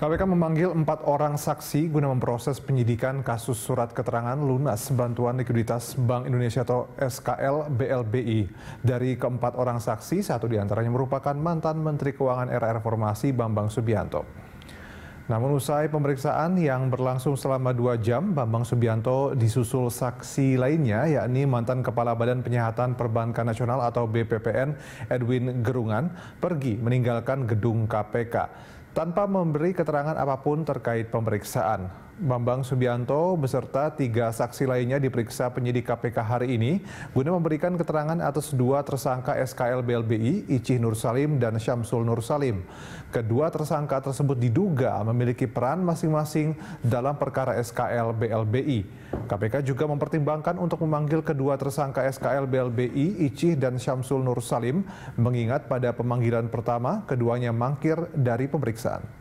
KPK memanggil empat orang saksi guna memproses penyidikan kasus surat keterangan lunas bantuan likuiditas Bank Indonesia atau SKL BLBI. Dari keempat orang saksi, satu diantaranya merupakan mantan Menteri Keuangan era reformasi Bambang Subianto. Namun usai pemeriksaan yang berlangsung selama dua jam, Bambang Subianto disusul saksi lainnya, yakni mantan Kepala Badan Penyihatan Perbankan Nasional atau BPPN Edwin Gerungan, pergi meninggalkan gedung KPK tanpa memberi keterangan apapun terkait pemeriksaan. Bambang Subianto beserta tiga saksi lainnya diperiksa penyidik KPK hari ini guna memberikan keterangan atas dua tersangka SKL BLBI, Icih Nur Salim dan Syamsul Nur Salim. Kedua tersangka tersebut diduga memiliki peran masing-masing dalam perkara SKL BLBI. KPK juga mempertimbangkan untuk memanggil kedua tersangka SKL BLBI, Icih dan Syamsul Nur Salim, mengingat pada pemanggilan pertama keduanya mangkir dari pemeriksaan.